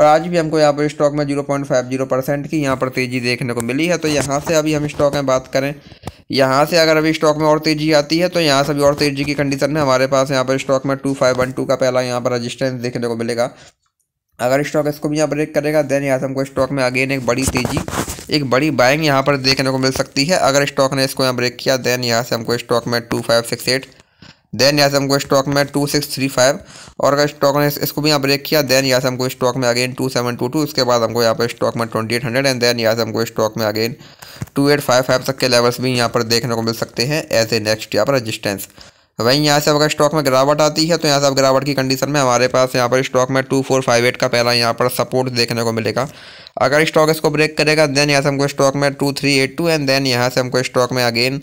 और आज भी हमको यहाँ पर स्टॉक में zero point five zero percent की यहाँ पर तेज़ी देखने को मिली है तो यहाँ से अभी हम स्टॉक में बात करें यहाँ से अगर अभी स्टॉक में और तेज़ी आती है तो यहाँ से अभी और तेज़ी की कंडीशन है हमारे पास यहाँ पर स्टॉक में टू फाइव वन टू का पहला यहाँ पर रजिस्टेंस देखने को मिलेगा अगर स्टॉक इसको भी यहाँ ब्रेक करेगा देन यहाँ से हमको स्टॉक में अगेन एक बड़ी तेज़ी एक बड़ी बाइंग यहाँ पर देखने को मिल सकती है अगर स्टॉक ने इसको यहाँ ब्रेक किया देन यहाँ से हमको स्टॉक में two five six eight then यहाँ से हमको स्टॉक में टू सिक्स थ्री फाइव और अगर स्टॉक ने इसको भी यहाँ ब्रेक किया देन यहाँ से हमको स्टॉक में again two seven two two उसके बाद हमको यहाँ पर स्टॉक में twenty eight hundred and then यहाँ से हमको स्टॉक में again two eight five five तक के लेवल्स भी यहाँ पर देखने को मिल सकते हैं एज ए नेक्स्ट यहाँ पर रजिस्टेंस वहीं यहाँ से अगर स्टॉक में गिरावट आती है तो यहाँ से अब गिरावट की कंडीशन में हमारे पास यहाँ पर स्टॉक में टू फोर फाइव एट का पहला यहाँ पर सपोर्ट देखने को मिलेगा अगर स्टॉक इसको ब्रेक करेगा देन यहाँ से हमको स्टॉक में two three eight two and then यहाँ से हमको स्टॉक में अगेन